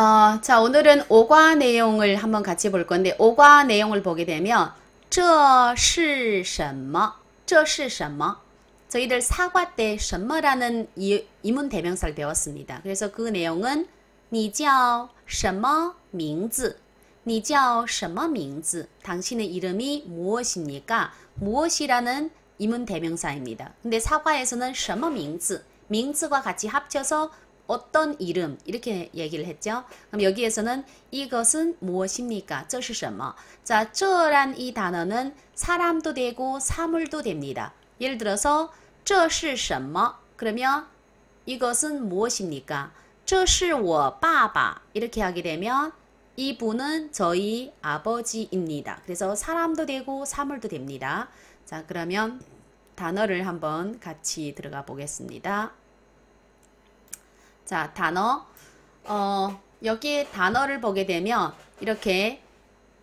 어, 자 오늘은 오과 내용을 한번 같이 볼 건데 오과 내용을 보게 되면 这是什么?这是什么? 저희들 사과 때 什么라는 이, 이문 대명사를 배웠습니다. 그래서 그 내용은 你叫什么名字?你叫什么名字? 당신의 이름이 무엇입니까? 무엇이라는 이문 대명사입니다. 근데 사과에서는 什么名字? 名字과 같이 합쳐서 어떤 이름 이렇게 얘기를 했죠. 그럼 여기에서는 이것은 무엇입니까? 这是什么? 자, 저란이 단어는 사람도 되고 사물도 됩니다. 예를 들어서 这是什么? 그러면 이것은 무엇입니까? 这是我爸爸 이렇게 하게 되면 이분은 저희 아버지입니다. 그래서 사람도 되고 사물도 됩니다. 자, 그러면 단어를 한번 같이 들어가 보겠습니다. 자, 단어. 어, 여기 단어를 보게 되면 이렇게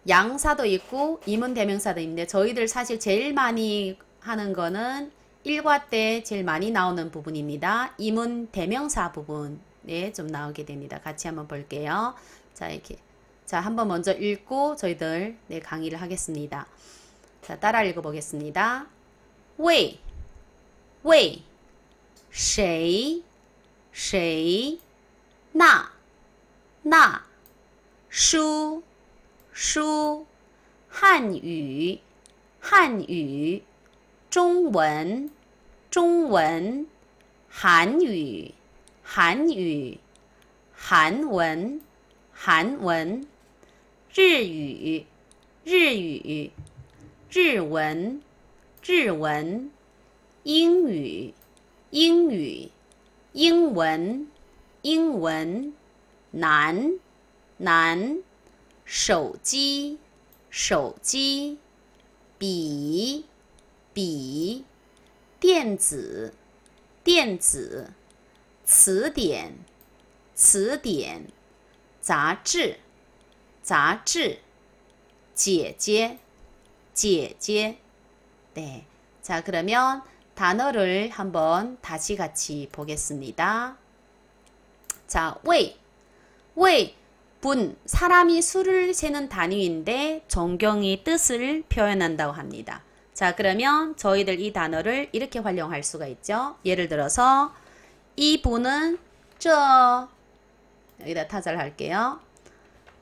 양사도 있고 이문대명사도 있는데 저희들 사실 제일 많이 하는 거는 1과 때 제일 많이 나오는 부분입니다. 이문대명사 부분에 네, 좀 나오게 됩니다. 같이 한번 볼게요. 자, 이렇게. 자, 한번 먼저 읽고 저희들 네, 강의를 하겠습니다. 자, 따라 읽어보겠습니다. 왜, 왜, 谁谁？那？那？书？书？汉语？汉语？中文？中文？韩语？韩语？韩文？韩文？日语？日语？日文？日文？英语？英语？英文，英文，男，男，手机，手机，笔，笔，电子，电子，词典，词典，杂志，杂志，姐姐，姐姐，对，자그러면 단어를 한번 다시 같이 보겠습니다. 자, 왜, 왜, 분, 사람이 술을 세는 단위인데 존경이 뜻을 표현한다고 합니다. 자, 그러면 저희들 이 단어를 이렇게 활용할 수가 있죠. 예를 들어서 이 분은 저 여기다 타자를 할게요.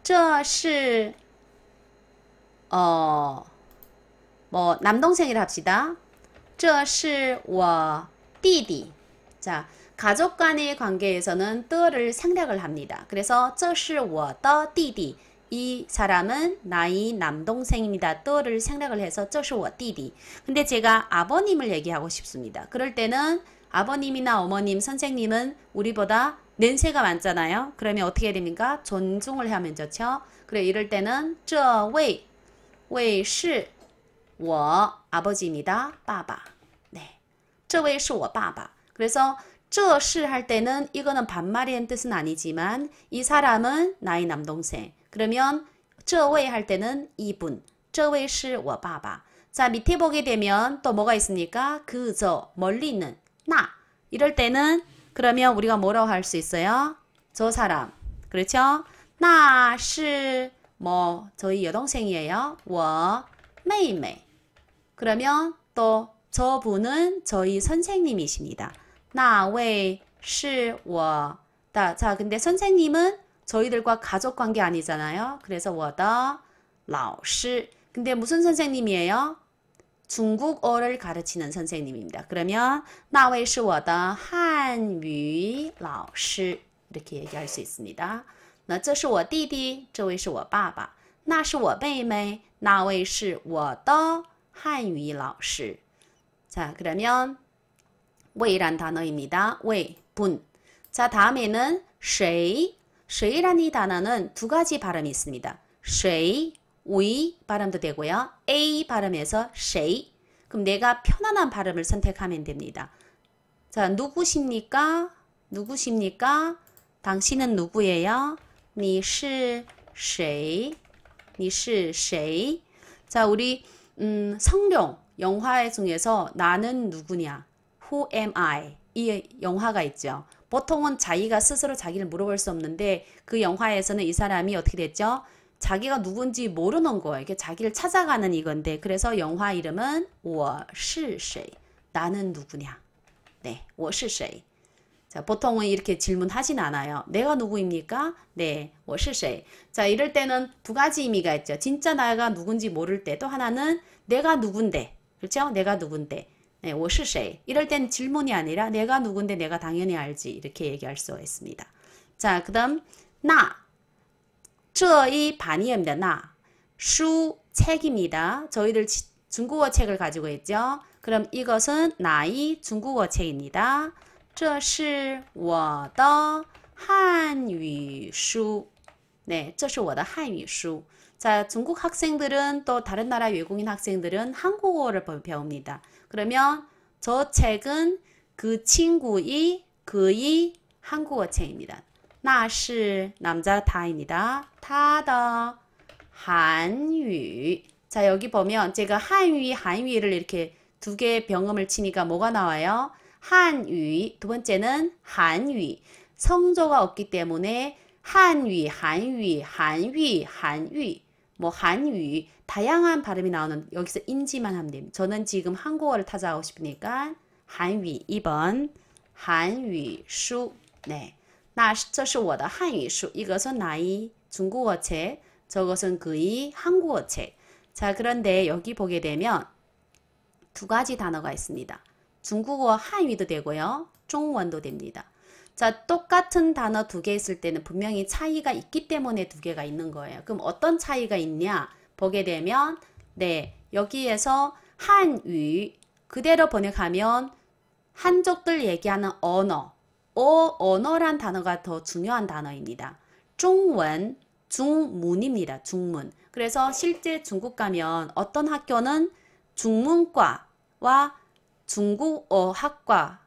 저是어뭐 남동생이라 합시다. 这是我 띠디. 자, 가족 간의 관계에서는 떠를 생략을 합니다. 그래서 这是我的 띠디. 이 사람은 나의 남동생입니다. 떠를 생략을 해서 这是我 띠디. 근데 제가 아버님을 얘기하고 싶습니다. 그럴 때는 아버님이나 어머님, 선생님은 우리보다 냄새가 많잖아요. 그러면 어떻게 해야 됩니까? 존중을 하면 좋죠. 그래 이럴 때는 这位位시 我 아버지입니다. 빠바. 네. 这位是我爸爸. 그래서 这是할 때는 이거는 반말의 뜻은 아니지만 이 사람은 나의 남동생. 그러면 这位할 때는 이분. 这位是我爸爸. 자, 밑에 보게 되면 또 뭐가 있습니까? 그저 멀리 있는 나. 이럴 때는 그러면 우리가 뭐라고 할 수 있어요? 저 사람. 그렇죠? 나是뭐 저희 여동생이에요. 我妹妹. 그러면 또 저분은 저희 선생님이십니다. 나位是我的. 자, 근데 선생님은 저희들과 가족 관계 아니잖아요. 그래서 我的老师. 근데 무슨 선생님이에요? 중국어를 가르치는 선생님입니다. 그러면 나位是我的汉语老师 이렇게 얘기할 수 있습니다. 那这是我弟弟,这位是我爸爸,那是我妹妹,那位是我的汉语老师。 자, 그러면 왜란 단어입니다. 왜, 분. 자, 다음에는 谁. 谁라는 이 단어는 두 가지 발음이 있습니다. 谁,위 발음도 되고요. A 발음에서 谁. 그럼 내가 편안한 발음을 선택하면 됩니다. 자, 누구십니까? 누구십니까? 당신은 누구예요? 你是谁?你是谁? 자, 우리 음, 성룡 영화 중에서 나는 누구냐? Who am I? 이 영화가 있죠. 보통은 자기가 스스로 자기를 물어볼 수 없는데 그 영화에서는 이 사람이 어떻게 됐죠? 자기가 누군지 모르는 거예요. 이게 자기를 찾아가는 이건데 그래서 영화 이름은 我是谁? 나는 누구냐? 네, 我是谁? 자, 보통은 이렇게 질문하진 않아요. 내가 누구입니까? 네, 我是谁? 뭐 자, 이럴 때는 두 가지 의미가 있죠. 진짜 나가 누군지 모를 때 또 하나는 내가 누군데. 그렇죠? 내가 누군데. 네, 我是谁? 뭐 이럴 땐 질문이 아니라 내가 누군데 내가 당연히 알지. 이렇게 얘기할 수 있습니다. 자, 그다음 나. 저이 반이입니다. 나. 수 책입니다. 저희들 중국어 책을 가지고 있죠. 그럼 이것은 나의 중국어 책입니다. 这是我的汉语书。 네, 这是我的 한유 수. 자, 중국 학생들은 또 다른 나라 외국인 학생들은 한국어를 배웁니다. 그러면 저 책은 그 친구의 그의 한국어 책입니다. 나是 남자 다입니다. 타더 한유. 자, 여기 보면 제가 한위, 한위를 이렇게 두 개 병음을 치니까 뭐가 나와요? 한위, 두 번째는 한위. 성조가 없기 때문에 한위, 한위, 한위, 한위, 뭐 한위 다양한 발음이 나오는 여기서 인지만 하면 됩니다. 저는 지금 한국어를 타자하고 싶으니까 한위 2번 한위수 네. 나这是我的 한위, 수. 이것은 나이 중국어 책, 저것은 그의 한국어 책. 자, 그런데 여기 보게 되면 두 가지 단어가 있습니다. 중국어 한위도 되고요. 중원도 됩니다. 자, 똑같은 단어 두 개 있을 때는 분명히 차이가 있기 때문에 두 개가 있는 거예요. 그럼 어떤 차이가 있냐? 보게 되면 네, 여기에서 한위 그대로 번역하면 한족들 얘기하는 언어, 어 언어란 단어가 더 중요한 단어입니다. 중원, 중문입니다. 중문. 그래서 실제 중국 가면 어떤 학교는 중문과와 중국 어학과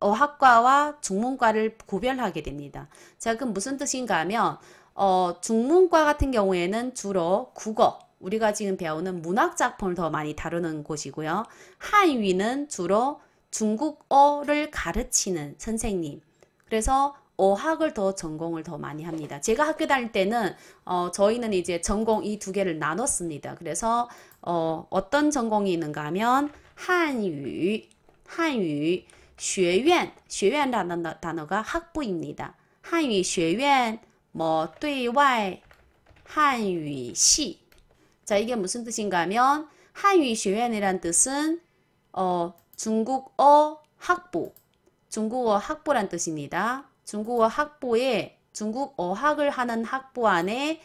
어학과와 중문과를 구별하게 됩니다. 자, 그럼 무슨 뜻인가 하면 어, 중문과 같은 경우에는 주로 국어, 우리가 지금 배우는 문학 작품을 더 많이 다루는 곳이고요. 한위는 주로 중국어를 가르치는 선생님. 그래서 어학을 더 전공을 더 많이 합니다. 제가 학교 다닐 때는 어, 저희는 이제 전공 이 두 개를 나눴습니다. 그래서 어, 어떤 전공이 있는가 하면 한유, 한유, 学院, 学院라는 단어가 학부입니다. 한유 学院, 뭐, 对外, 한유시. 자, 이게 무슨 뜻인가 하면, 한유 学院이란 뜻은, 어, 중국어 학부, 중국어 학부란 뜻입니다. 중국어 학부에 중국 어학을 하는 학부 안에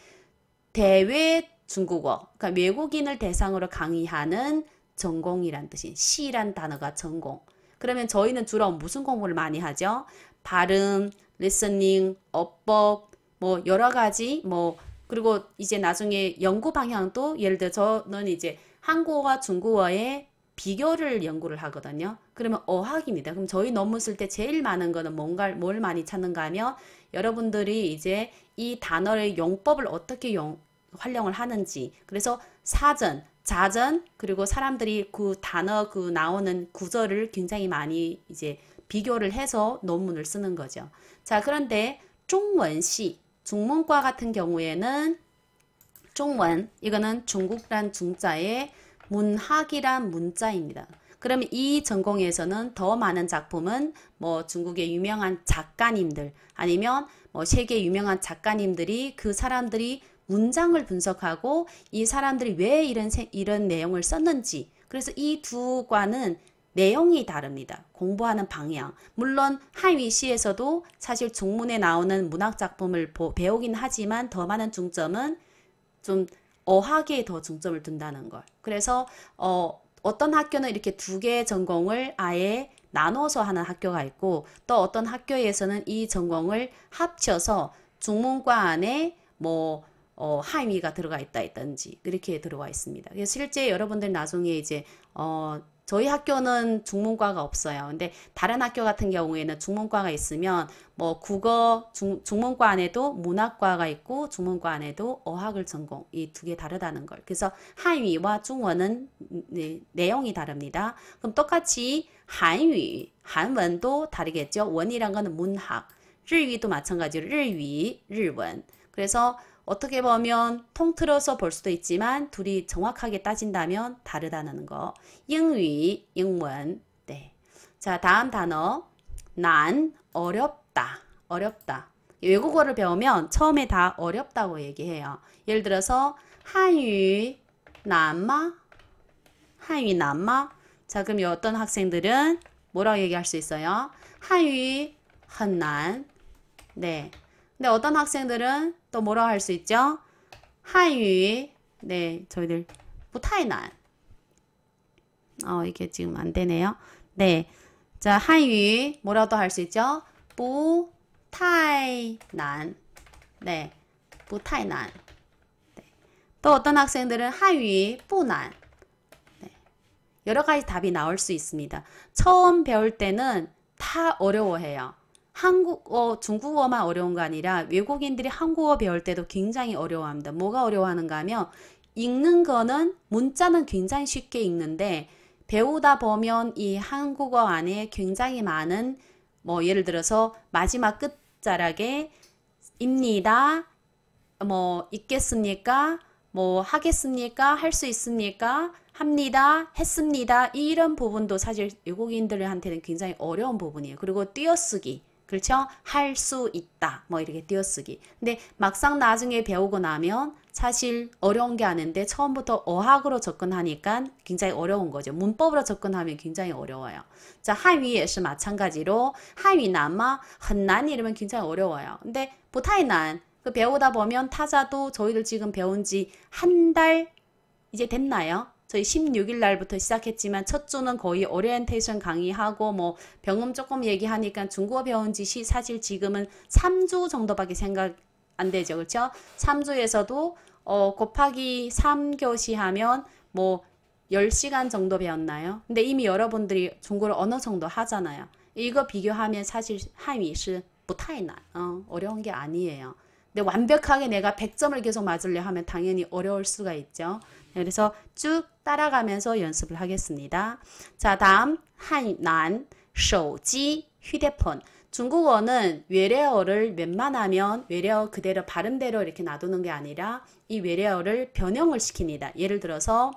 대외 중국어, 그러니까 외국인을 대상으로 강의하는 전공이란 뜻인 시란 단어가 전공. 그러면 저희는 주로 무슨 공부를 많이 하죠? 발음, 리스닝, 어법, 뭐 여러 가지 뭐 그리고 이제 나중에 연구 방향도 예를 들어 저는 이제 한국어와 중국어의 비교를 연구를 하거든요. 그러면 어학입니다. 그럼 저희 논문 쓸 때 제일 많은 거는 뭔가 뭘 많이 찾는가 하면 여러분들이 이제 이 단어의 용법을 어떻게 용, 활용을 하는지 그래서 사전 자전 그리고 사람들이 그 단어 그 나오는 구절을 굉장히 많이 이제 비교를 해서 논문을 쓰는 거죠. 자 그런데 중원시 중문과 같은 경우에는 중원 이거는 중국란 중자의 문학이란 문자입니다. 그럼이 전공에서는 더 많은 작품은 뭐 중국의 유명한 작가님들 아니면 뭐 세계 유명한 작가님들이 그 사람들이 문장을 분석하고 이 사람들이 왜 이런 이런 내용을 썼는지 그래서 이 두 과는 내용이 다릅니다. 공부하는 방향. 물론 한위시에서도 사실 중문에 나오는 문학 작품을 보, 배우긴 하지만 더 많은 중점은 좀 어학에 더 중점을 둔다는 걸. 그래서 어, 어떤 학교는 이렇게 두 개의 전공을 아예 나눠서 하는 학교가 있고 또 어떤 학교에서는 이 전공을 합쳐서 중문과 안에 뭐 어, 하임이가 들어가 있다 했던지 그렇게 들어와 있습니다. 그래서 실제 여러분들 나중에 이제 어, 저희 학교는 중문과가 없어요. 근데 다른 학교 같은 경우에는 중문과가 있으면 뭐 국어 중, 중문과 안에도 문학과가 있고 중문과 안에도 어학을 전공 이 두 개 다르다는 걸. 그래서 한위와 중원은 네, 내용이 다릅니다. 그럼 똑같이 한위, 한문도 다르겠죠. 원이란 거는 문학, 일위도 마찬가지로 일위, 일원. 그래서 어떻게 보면 통틀어서 볼 수도 있지만 둘이 정확하게 따진다면 다르다는 거. 영위, 영문. 네. 자, 다음 단어. 난 어렵다. 어렵다. 외국어를 배우면 처음에 다 어렵다고 얘기해요. 예를 들어서 한유 남마 한유 남마 자, 그럼 어떤 학생들은 뭐라고 얘기할 수 있어요? 한유 헌난 네. 근데 어떤 학생들은 또 뭐라 할수 있죠? 한유 네, 저희들 부타이난. 뭐 어, 이게 지금 안 되네요. 네. 자, 한유 뭐라도 할 수 있죠? 부타이난. 네. 부타이난. 네. 또 어떤 학생들은 한유 부난. 네. 여러 가지 답이 나올 수 있습니다. 처음 배울 때는 다 어려워해요. 한국어, 중국어만 어려운 거 아니라 외국인들이 한국어 배울 때도 굉장히 어려워합니다. 뭐가 어려워하는가 하면 읽는 거는 문자는 굉장히 쉽게 읽는데 배우다 보면 이 한국어 안에 굉장히 많은 뭐 예를 들어서 마지막 끝자락에 입니다. 뭐 있겠습니까? 뭐 하겠습니까? 할 수 있습니까? 합니다. 했습니다. 이런 부분도 사실 외국인들한테는 굉장히 어려운 부분이에요. 그리고 띄어쓰기. 그렇죠? 할 수 있다. 뭐 이렇게 띄어쓰기. 근데 막상 나중에 배우고 나면 사실 어려운 게 아닌데 처음부터 어학으로 접근하니까 굉장히 어려운 거죠. 문법으로 접근하면 굉장히 어려워요. 자, 한위 역시 마찬가지로 한위 남아 흔난 이러면 굉장히 어려워요. 근데 부타이난 그 배우다 보면 타자도 저희들 지금 배운 지 한 달 이제 됐나요? 저희 16일 날부터 시작했지만 첫 주는 거의 오리엔테이션 강의하고 뭐 병음 조금 얘기하니까 중국어 배운 지시 사실 지금은 3주 정도밖에 생각 안 되죠. 그렇죠? 3주에서도 어, 곱하기 3교시 하면 뭐 10시간 정도 배웠나요? 근데 이미 여러분들이 중국어를 어느 정도 하잖아요. 이거 비교하면 사실 한위시 못하이나 어, 어려운 게 아니에요. 근데 완벽하게 내가 100점을 계속 맞으려 하면 당연히 어려울 수가 있죠. 네, 그래서 쭉 따라가면서 연습을 하겠습니다. 자, 다음 한난 쇼지 휴대폰 중국어는 외래어를 웬만하면 외래어 그대로 발음대로 이렇게 놔두는 게 아니라 이 외래어를 변형을 시킵니다. 예를 들어서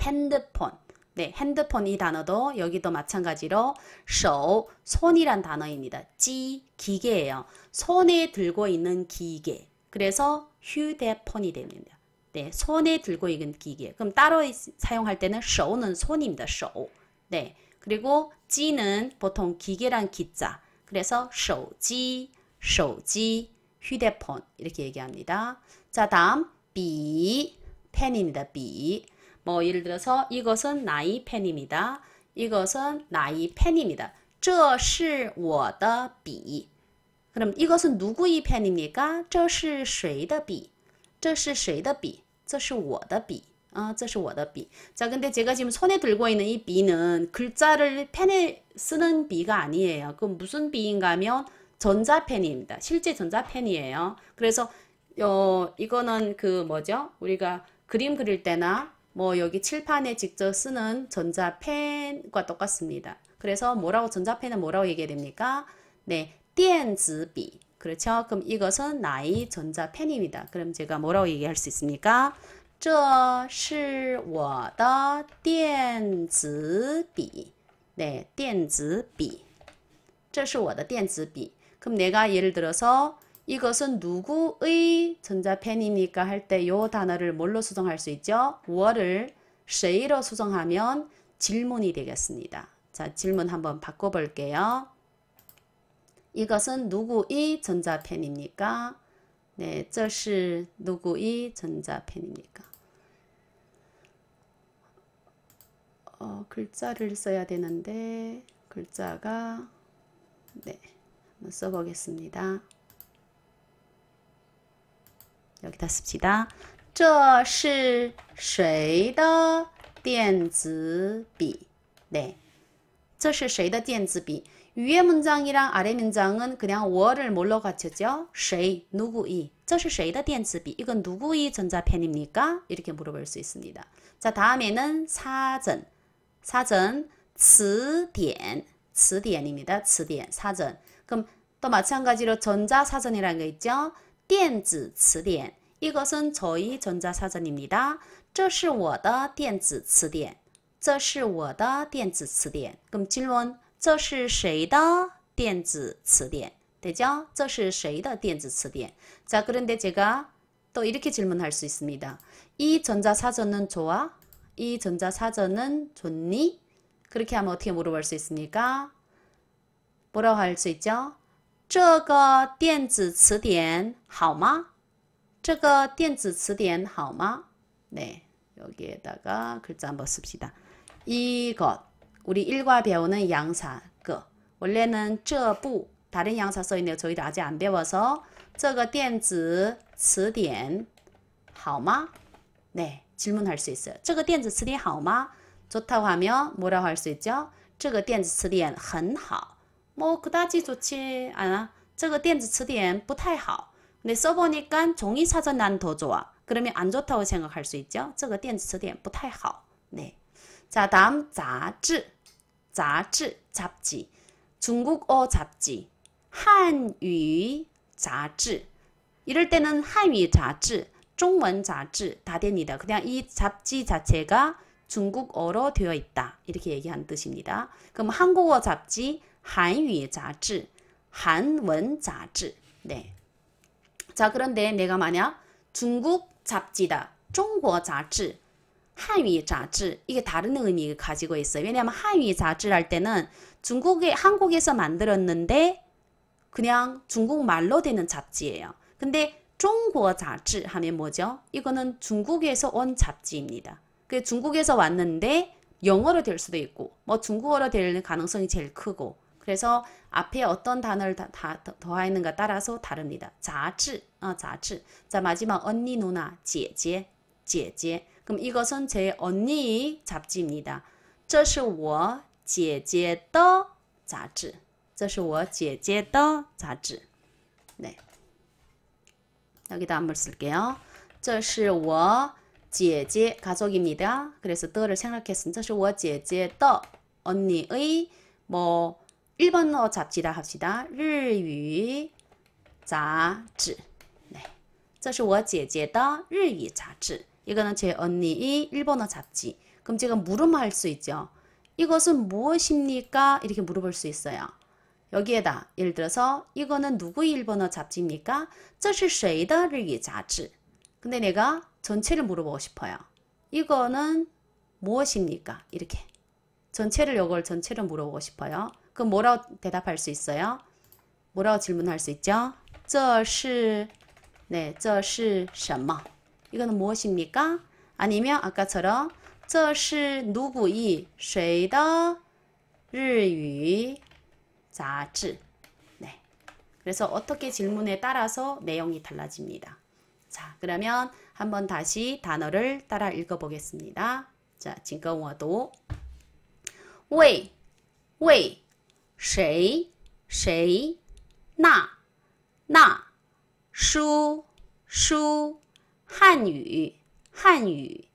핸드폰 네, 핸드폰 이 단어도 여기도 마찬가지로 쇼 손이란 단어입니다. 찌 기계예요. 손에 들고 있는 기계. 그래서 휴대폰이 됩니다. 네, 손에 들고 있는 기계. 그럼 따로 사용할 때는 手는 손입니다. 手. 네. 그리고 지는 보통 기계란 기자. 그래서 手机,手机, 휴대폰 이렇게 얘기합니다. 자, 다음 비, 펜입니다. 비. 뭐 예를 들어서 이것은 나이 펜입니다. 이것은 나이 펜입니다. 这是我的笔. 그럼 이것은 누구의 펜입니까? 这是谁的笔?这是谁的笔？这是我的笔。 아, 这是我的笔. 자, 근데 제가 지금 손에 들고 있는 이笔는 글자를 펜에 쓰는笔가 아니에요. 그럼 무슨笔인가 면 전자펜입니다. 실제 전자펜이에요. 그래서 어, 이거는 그 뭐죠? 우리가 그림 그릴 때나 뭐 여기 칠판에 직접 쓰는 전자펜과 똑같습니다. 그래서 뭐라고 전자펜은 뭐라고 얘기해야 됩니까? 네, 电子笔. 그렇죠? 그럼 이것은 나의 전자펜입니다. 그럼 제가 뭐라고 얘기할 수 있습니까? 这是我的电子笔. 네, 电子笔.这是我的电子笔. 그럼 내가 예를 들어서 이것은 누구의 전자펜입니까? 할 때 요 단어를 뭘로 수정할 수 있죠? 월을 谁로 수정하면 질문이 되겠습니다. 자, 질문 한번 바꿔볼게요. 이것은 누구의 전자펜입니까? 네, 这是 누구의 전자펜입니까? 어, 글자를 써야 되는데 글자가 네, 한번 써보겠습니다. 여기다 씁시다. 这是谁的电子笔? 네, 这是谁的电子笔? 위에 문장이랑 아래 문장은 그냥 월을 뭘로 갖추죠? 谁, 누구이. 这是谁的电子笔? 이건 누구이 전자펜입니까? 이렇게 물어볼 수 있습니다. 자, 다음에는 사전. 사전, 词典. 词典입니다. 词典, 사전. 그럼 또 마찬가지로 전자사전이라는 게 있죠? 电子词典. 이것은 저희 전자사전입니다. 这是我的电子词典.这是我的电子词典. 그럼 질문 这是谁的电子词典？ 되죠? 这是谁的电子词典? 자, 그런데 제가 또 이렇게 질문할 수 있습니다. 이 전자사전은 좋아? 이 전자사전은 좋니? 그렇게 하면 어떻게 물어볼 수 있습니까? 뭐라고 할 수 있죠? 这个电子词典好吗?这个电子词典好吗? 네, 여기에다가 글자 한번 씁시다. 이것 우리 일과 배우는 양사 그 원래는 저부 다른 양사 써있네요. 저희도 아직 안 배워서 저거 电子词典好吗? 네, 질문할 수 있어요. 저거 电子词典好吗? 좋다고 하면 뭐라고 할 수 있죠? 저거 电子词典很好뭐 그다지 좋지 않아. 저거 电子词典不太好 근데 써보니까 종이 사전 난더 좋아. 그러면 안 좋다고 생각할 수 있죠? 저거 电子词典不太好. 네. 자, 다음 자즈. 자즈 잡지. 중국어 잡지. 한유 자즈. 이럴 때는 한유 자즈, 중문 자즈 다 됩니다. 그냥 이 잡지 자체가 중국어로 되어 있다. 이렇게 얘기한 뜻입니다. 그럼 한국어 잡지 한유 자즈, 한문 자즈. 네. 자, 그런데 내가 만약 중국 잡지다. 중국 어 잡지 한위 자지 이게 다른 의미 를 가지고 있어요. 왜냐하면 한위 자지할 때는 중국에 한국에서 만들었는데 그냥 중국 말로 되는 잡지예요. 근데 중국 자지 하면 뭐죠? 이거는 중국에서 온 잡지입니다. 그 중국에서 왔는데 영어로 될 수도 있고 뭐 중국어로 될 가능성이 제일 크고 그래서 앞에 어떤 단어를 다, 다 더하는가 따라서 다릅니다. 자지, 어, 자지. 자 마지막 언니 누나, 姐姐,姐姐. 그럼 이것은 제 언니 잡지입니다. 这是我姐姐的杂志.这是我姐姐的杂志. 네. 여기다 안물 쓸게요. 这是我姐姐 가족입니다. 그래서 더를 생략했으니 这是我姐姐的 언니의 뭐 일본어 잡지라 합시다. 日语杂志. 네. 这是我姐姐的日语杂志. 이거는 제 언니의 일본어 잡지. 그럼 제가 물음할 수 있죠. 이것은 무엇입니까? 이렇게 물어볼 수 있어요. 여기에다 예를 들어서 이거는 누구의 일본어 잡지입니까? 这是谁的日语杂志? 근데 내가 전체를 물어보고 싶어요. 이거는 무엇입니까? 이렇게 전체를 이걸 전체를 물어보고 싶어요. 그럼 뭐라고 대답할 수 있어요? 뭐라고 질문할 수 있죠? 这是네, 这是什么? 이거는 무엇입니까? 아니면 아까처럼 这是 누구이 谁的日语杂志 네. 그래서 어떻게 질문에 따라서 내용이 달라집니다. 자, 그러면 한번 다시 단어를 따라 읽어보겠습니다. 자, 진건워도 为为谁谁那那书书汉语，汉语，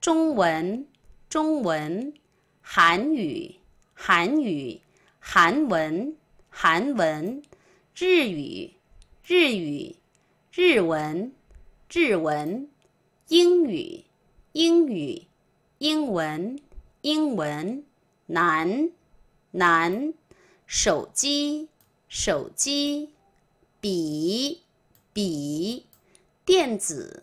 中文，中文，韩语，韩语，韩文，韩文，日语，日语，日文，日文，英语，英语，英文，英文，男，男，手机，手机，笔，笔，电子。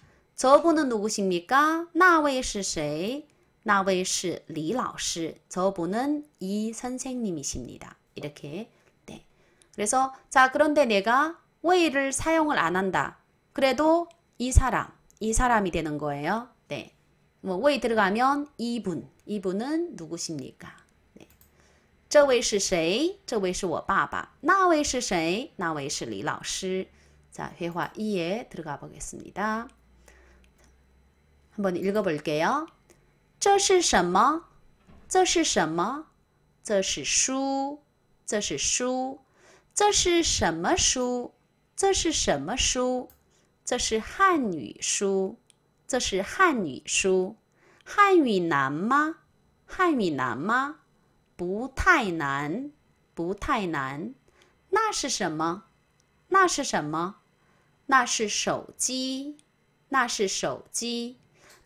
저분은 누구십니까? 나웨이是谁? 나웨이是 리라오 저분은 이 선생님이십니다. 이렇게. 네. 그래서 자 그런데 내가 웨이를 사용을 안 한다. 그래도 이 사람, 이 사람이 되는 거예요. 네. 뭐 웨이 들어가면 이분, 이분은 누구십니까? 这位是谁？这位是我爸爸。那位是谁？那位是李老师。자회화2에들어가보겠습니다 不，你一个不给哟。这是什么？这是什么？这是书，这是书。这是什么书？这是什么书？这是汉语书，这是汉语书。汉语难吗？汉语难吗？不太难，不太难。那是什么？那是什么？那是手机，那是手机。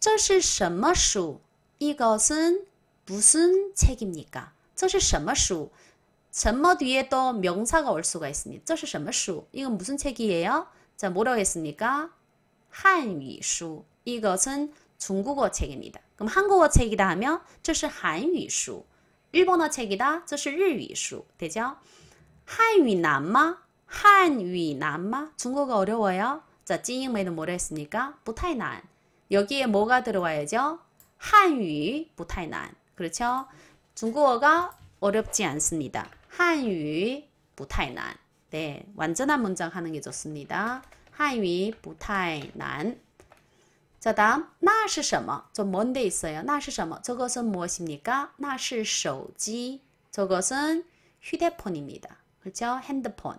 这是什么书? 이것은 무슨 책입니까? 这是什么书?什么 뒤에 또 명사가 올 수가 있습니다. 这是什么书? 이건 무슨 책이에요? 자, 뭐라고 했습니까? 한위수. 이것은 중국어 책입니다. 그럼 한국어 책이다 하면 这是韩语书. 일본어 책이다. 这是日语书. 되죠? 한위남마? 한위남마? 중국어 어려워요. 자, 찡잉메이는 뭐라 했습니까? 부타이 여기에 뭐가 들어와야죠? 한유, 不太难. 그렇죠? 중국어가 어렵지 않습니다. 한유, 不太难. 네, 완전한 문장 하는 게 좋습니다. 한유, 不太难.자 다음, 나是什么?저 뭔데 있어요. 나是什么? 저것은 무엇입니까? 나是手机. 저것은 휴대폰입니다. 그렇죠? 핸드폰.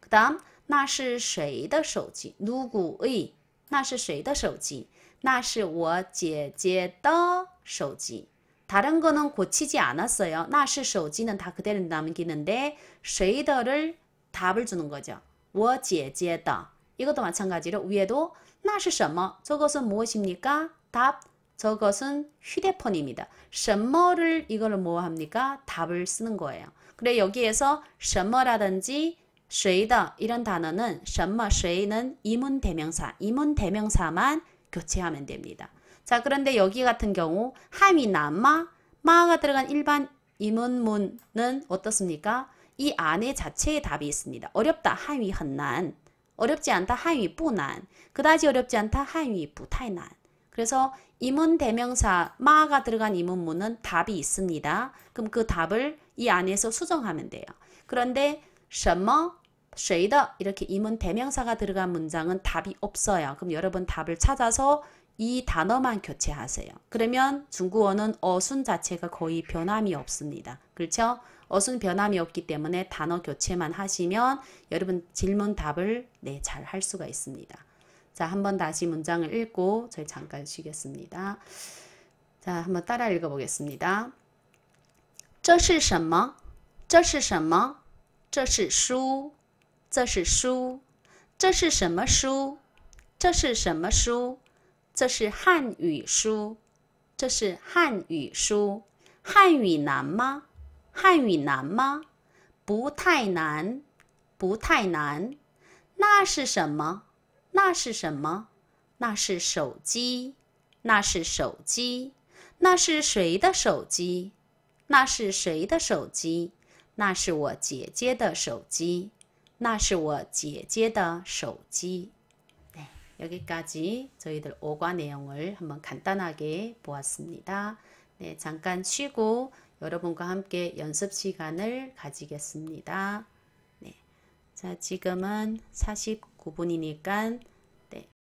그 다음, 那是谁的手机? 누구의? 나是谁的手机 那是我姐姐的手机. 다른 거는 고치지 않았어요. 나시手机는 다 그대로 남기는데 谁더를 답을 주는 거죠. 我姐姐的. 이것도 마찬가지로 위에도 나시 什么 저것은 무엇입니까? 답 저것은 휴대폰입니다. 什么를 이거를 뭐 합니까? 답을 쓰는 거예요. 그래 여기에서 什么라든지 谁더 이런 단어는 什么 谁는 이문 대명사, 이문 대명사만 교체하면 됩니다. 자 그런데 여기 같은 경우 함이남 마, 마가 들어간 일반 임문문은 어떻습니까? 이 안에 자체의 답이 있습니다. 어렵다 한위 헌난 어렵지 않다 한위 부난 그다지 어렵지 않다 한위 부타이난 그래서 임문 대명사 마가 들어간 임문문은 답이 있습니다. 그럼 그 답을 이 안에서 수정하면 돼요. 그런데 什么 쉐이더 이렇게 임은 대명사가 들어간 문장은 답이 없어요. 그럼 여러분 답을 찾아서 이 단어만 교체하세요. 그러면 중국어는 어순 자체가 거의 변함이 없습니다. 그렇죠? 어순 변함이 없기 때문에 단어 교체만 하시면 여러분 질문 답을 네, 잘할 수가 있습니다. 자, 한번 다시 문장을 읽고 저희 잠깐 쉬겠습니다. 자, 한번 따라 읽어 보겠습니다. 这是什么?这是什么?这是书.这是书，这是什么书？这是什么书？这是汉语书，这是汉语书。汉语难吗？汉语难吗？不太难，不太难。那是什么？那是什么？那是手机，那是手机。那是谁的手机？那是谁的手机？那是我姐姐的手机。那是我姐姐的手机. 여기까지 저희들 오과 내용을 한번 간단하게 보았습니다. 네, 잠깐 쉬고 여러분과 함께 연습 시간을 가지겠습니다. 네, 자, 지금은 49분이니까